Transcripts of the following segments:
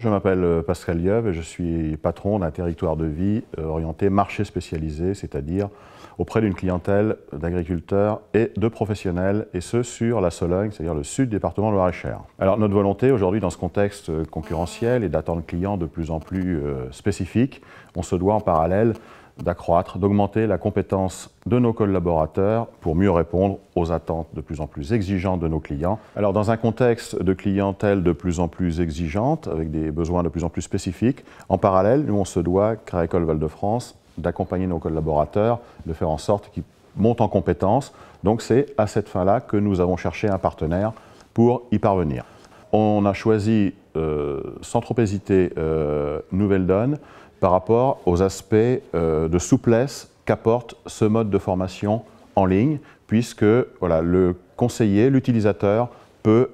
Je m'appelle euh, Pascal Lieuve et je suis patron d'un territoire de vie euh, orienté marché spécialisé, c'est-à-dire auprès d'une clientèle d'agriculteurs et de professionnels, et ce sur la Sologne, c'est-à-dire le sud département de Loire-et-Cher. Alors notre volonté aujourd'hui dans ce contexte euh, concurrentiel et d'attendre clients de plus en plus spécifiques, on se doit en parallèle d'accroître, d'augmenter la compétence de nos collaborateurs pour mieux répondre aux attentes de plus en plus exigeantes de nos clients. Alors dans un contexte de clientèle de plus en plus exigeante, avec des besoins de plus en plus spécifiques, en parallèle, nous on se doit, Créacole Val-de-France, d'accompagner nos collaborateurs, de faire en sorte qu'ils montent en compétence. Donc c'est à cette fin-là que nous avons cherché un partenaire pour y parvenir. On a choisi, euh, sans trop hésiter, euh, Nouvelle Donne, par rapport aux aspects euh, de souplesse qu'apporte ce mode de formation en ligne, puisque voilà, le conseiller, l'utilisateur, peut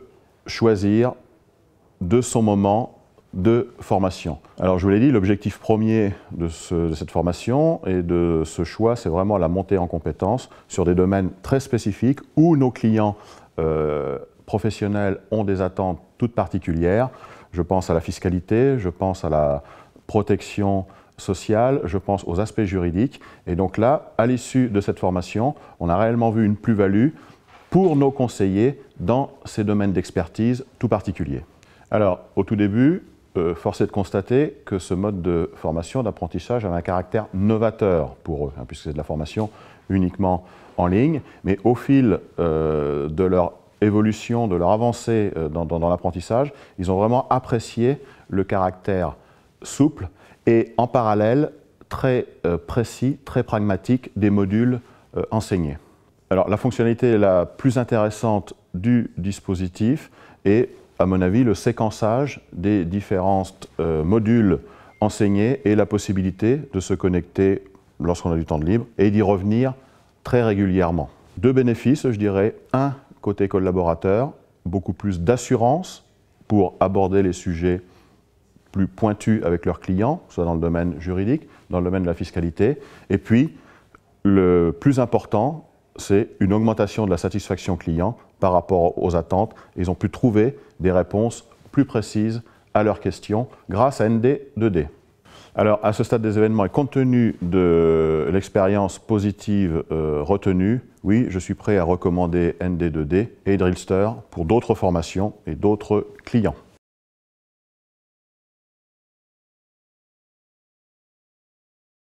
choisir de son moment de formation. Alors je vous l'ai dit, l'objectif premier de, cette formation et de ce choix, c'est vraiment la montée en compétences sur des domaines très spécifiques où nos clients euh, professionnels ont des attentes toutes particulières. Je pense à la fiscalité, je pense à la protection sociale, je pense aux aspects juridiques. Et donc là, à l'issue de cette formation, on a réellement vu une plus-value pour nos conseillers dans ces domaines d'expertise tout particuliers. Alors, au tout début, euh, force est de constater que ce mode de formation, d'apprentissage, avait un caractère novateur pour eux, hein, puisque c'est de la formation uniquement en ligne. Mais au fil euh, de leur évolution, de leur avancée euh, dans, dans l'apprentissage, ils ont vraiment apprécié le caractère souple et en parallèle très euh, précis, très pragmatique des modules euh, enseignés. Alors la fonctionnalité la plus intéressante du dispositif est à mon avis le séquençage des différents euh, modules enseignés et la possibilité de se connecter lorsqu'on a du temps de libre et d'y revenir très régulièrement. Deux bénéfices, je dirais. Un, côté collaborateur, beaucoup plus d'assurance pour aborder les sujets plus pointu avec leurs clients, soit dans le domaine juridique, dans le domaine de la fiscalité. Et puis, le plus important, c'est une augmentation de la satisfaction client par rapport aux attentes. Ils ont pu trouver des réponses plus précises à leurs questions grâce à ND2D. Alors, à ce stade des événements et compte tenu de l'expérience positive euh, retenue, oui, je suis prêt à recommander ND2D et Drillster pour d'autres formations et d'autres clients.